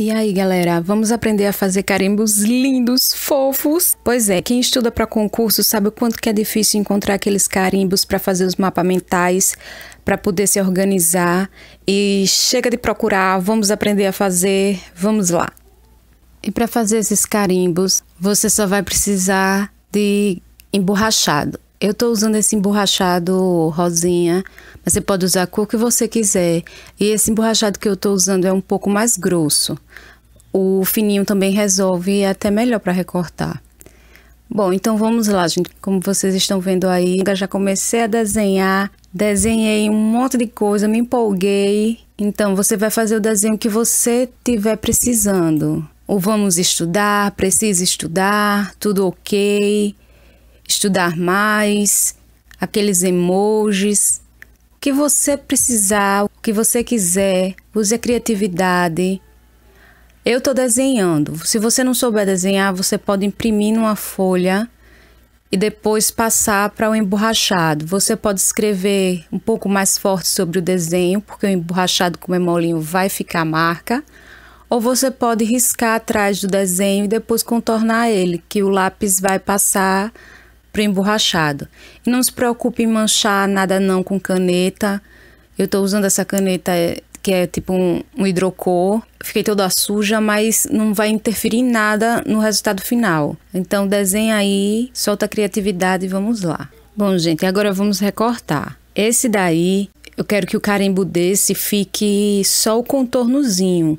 E aí, galera, vamos aprender a fazer carimbos lindos, fofos? Pois é, quem estuda para concurso sabe o quanto que é difícil encontrar aqueles carimbos para fazer os mapas mentais, para poder se organizar. E chega de procurar, vamos aprender a fazer, vamos lá. E para fazer esses carimbos, você só vai precisar de emborrachado. Eu estou usando esse emborrachado rosinha, mas você pode usar a cor que você quiser. E esse emborrachado que eu estou usando é um pouco mais grosso. O fininho também resolve e é até melhor para recortar. Bom, então vamos lá, gente. Como vocês estão vendo aí, eu já comecei a desenhar. Desenhei um monte de coisa, me empolguei. Então, você vai fazer o desenho que você tiver precisando. Ou vamos estudar, precisa estudar, tudo ok estudar mais, aqueles emojis, o que você precisar, o que você quiser, use a criatividade. Eu estou desenhando. Se você não souber desenhar, você pode imprimir numa folha e depois passar para o um emborrachado. Você pode escrever um pouco mais forte sobre o desenho, porque o emborrachado com o molinho vai ficar marca. Ou você pode riscar atrás do desenho e depois contornar ele, que o lápis vai passar emborrachado. E não se preocupe em manchar nada não com caneta. Eu estou usando essa caneta é, que é tipo um, um hidrocor. Fiquei toda suja, mas não vai interferir em nada no resultado final. Então desenha aí, solta a criatividade e vamos lá. Bom, gente, agora vamos recortar. Esse daí, eu quero que o carimbo desse fique só o contornozinho.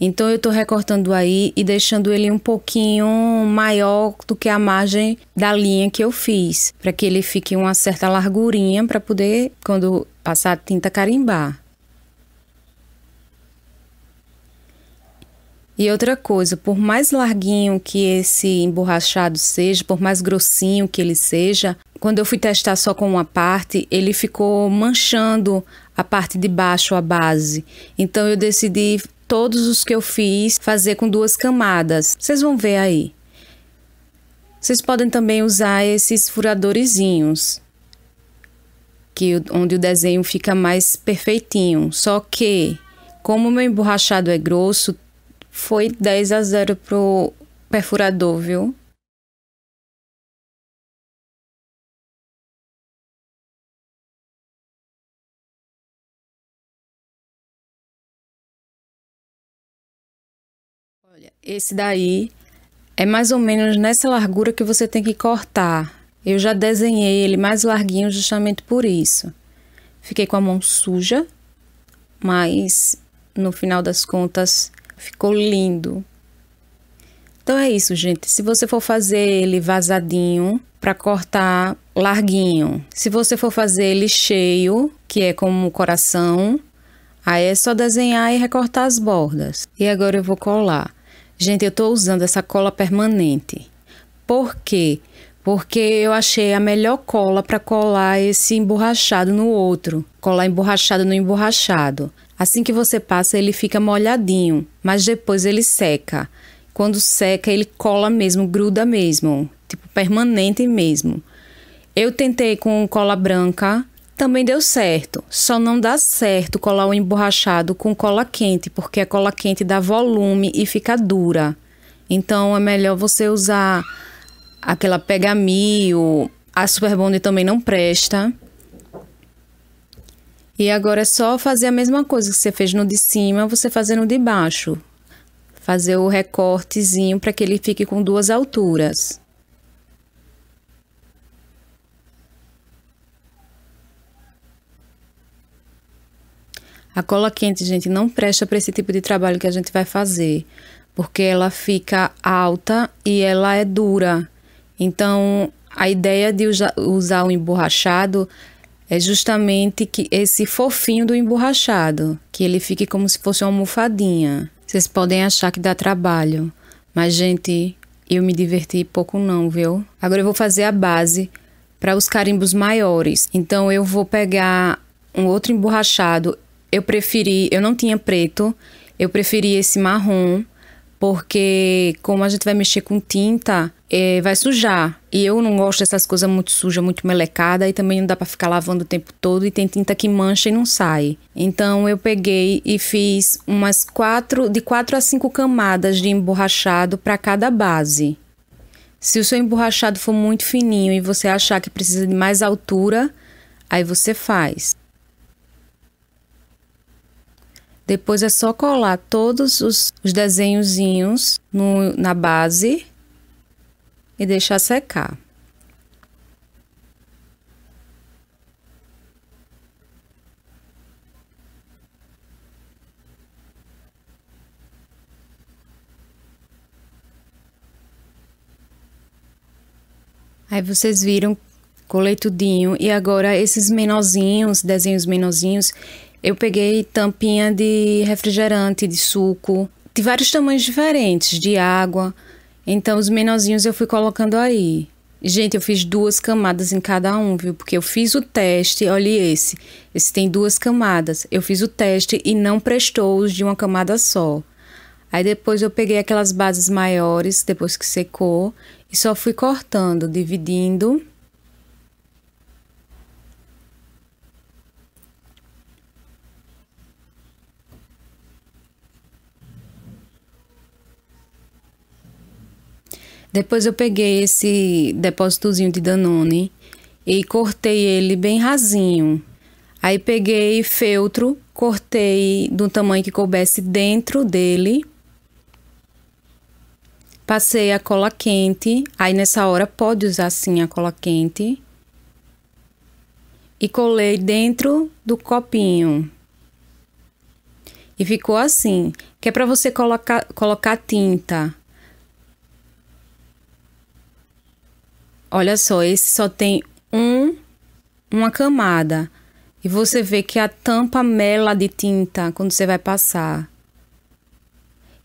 Então eu estou recortando aí e deixando ele um pouquinho maior do que a margem da linha que eu fiz, para que ele fique uma certa largurinha para poder, quando passar a tinta, carimbar. E outra coisa, por mais larguinho que esse emborrachado seja, por mais grossinho que ele seja, quando eu fui testar só com uma parte, ele ficou manchando a parte de baixo, a base. Então eu decidi todos os que eu fiz fazer com duas camadas. Vocês vão ver aí. Vocês podem também usar esses furadorezinhos, que, onde o desenho fica mais perfeitinho. Só que, como meu emborrachado é grosso, foi 10 a 0 pro perfurador, viu? Esse daí é mais ou menos nessa largura que você tem que cortar. Eu já desenhei ele mais larguinho justamente por isso. Fiquei com a mão suja, mas no final das contas ficou lindo. Então é isso, gente. Se você for fazer ele vazadinho para cortar larguinho, se você for fazer ele cheio, que é como o coração, aí é só desenhar e recortar as bordas. E agora eu vou colar. Gente, eu estou usando essa cola permanente. Por quê? Porque eu achei a melhor cola para colar esse emborrachado no outro. Colar emborrachado no emborrachado. Assim que você passa, ele fica molhadinho, mas depois ele seca. Quando seca, ele cola mesmo, gruda mesmo, tipo permanente mesmo. Eu tentei com cola branca, também deu certo. Só não dá certo colar o emborrachado com cola quente, porque a cola quente dá volume e fica dura. Então é melhor você usar aquela pegamil. A Super Bond também não presta. E agora é só fazer a mesma coisa que você fez no de cima, você fazer no de baixo. Fazer o recortezinho para que ele fique com duas alturas. A cola quente, gente, não presta para esse tipo de trabalho que a gente vai fazer, porque ela fica alta e ela é dura. Então, a ideia de usar o emborrachado é justamente que esse fofinho do emborrachado, que ele fique como se fosse uma almofadinha. Vocês podem achar que dá trabalho, mas gente, eu me diverti pouco não, viu? Agora eu vou fazer a base para os carimbos maiores. Então eu vou pegar um outro emborrachado eu preferi, eu não tinha preto, eu preferi esse marrom, porque como a gente vai mexer com tinta, é, vai sujar. E eu não gosto dessas coisas muito sujas, muito melecada, e também não dá para ficar lavando o tempo todo, e tem tinta que mancha e não sai. Então eu peguei e fiz umas quatro, de quatro a cinco camadas de emborrachado para cada base. Se o seu emborrachado for muito fininho e você achar que precisa de mais altura, aí você faz. Depois é só colar todos os, os desenhozinhos no, na base e deixar secar. Aí vocês viram, colei tudinho. E agora esses menorzinhos, desenhos menorzinhos, eu peguei tampinha de refrigerante, de suco, de vários tamanhos diferentes, de água. Então, os menorzinhos eu fui colocando aí. Gente, eu fiz duas camadas em cada um, viu? Porque eu fiz o teste, olha esse. Esse tem duas camadas. Eu fiz o teste e não prestou os de uma camada só. Aí depois eu peguei aquelas bases maiores, depois que secou, e só fui cortando, dividindo Depois eu peguei esse depósitozinho de Danone e cortei ele bem rasinho. Aí peguei feltro, cortei do tamanho que coubesse dentro dele. Passei a cola quente, aí nessa hora pode usar sim a cola quente. E colei dentro do copinho. E ficou assim, que é para você colocar, colocar tinta Olha só, esse só tem um, uma camada. E você vê que a tampa mela de tinta quando você vai passar.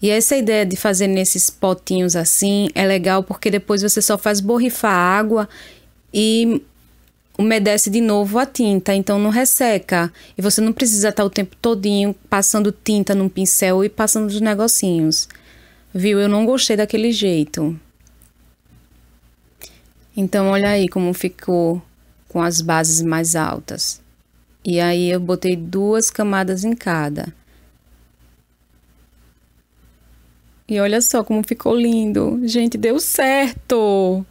E essa ideia de fazer nesses potinhos assim é legal porque depois você só faz borrifar água e umedece de novo a tinta, então não resseca. E você não precisa estar o tempo todinho passando tinta num pincel e passando os negocinhos. Viu? Eu não gostei daquele jeito. Então, olha aí como ficou com as bases mais altas. E aí, eu botei duas camadas em cada. E olha só como ficou lindo. Gente, deu certo!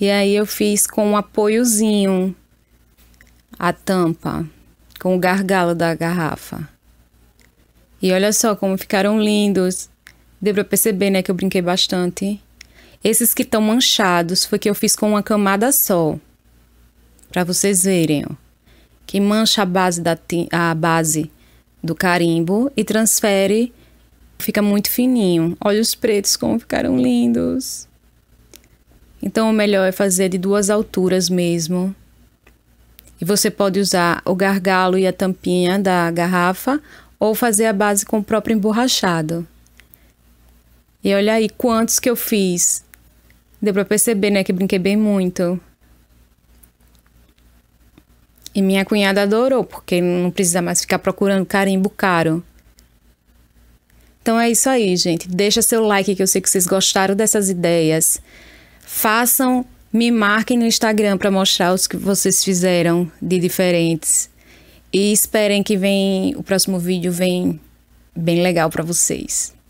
E aí eu fiz com um apoiozinho a tampa, com o gargalo da garrafa. E olha só como ficaram lindos. Deu pra perceber, né, que eu brinquei bastante. Esses que estão manchados foi que eu fiz com uma camada só. Pra vocês verem, ó. Que mancha a base, da a base do carimbo e transfere. Fica muito fininho. Olha os pretos como ficaram lindos. Então, o melhor é fazer de duas alturas mesmo. E você pode usar o gargalo e a tampinha da garrafa ou fazer a base com o próprio emborrachado. E olha aí quantos que eu fiz. Deu pra perceber, né, que brinquei bem muito. E minha cunhada adorou, porque não precisa mais ficar procurando carimbo caro. Então é isso aí, gente. Deixa seu like que eu sei que vocês gostaram dessas ideias. Façam, me marquem no Instagram para mostrar os que vocês fizeram de diferentes. E esperem que vem o próximo vídeo vem bem legal para vocês.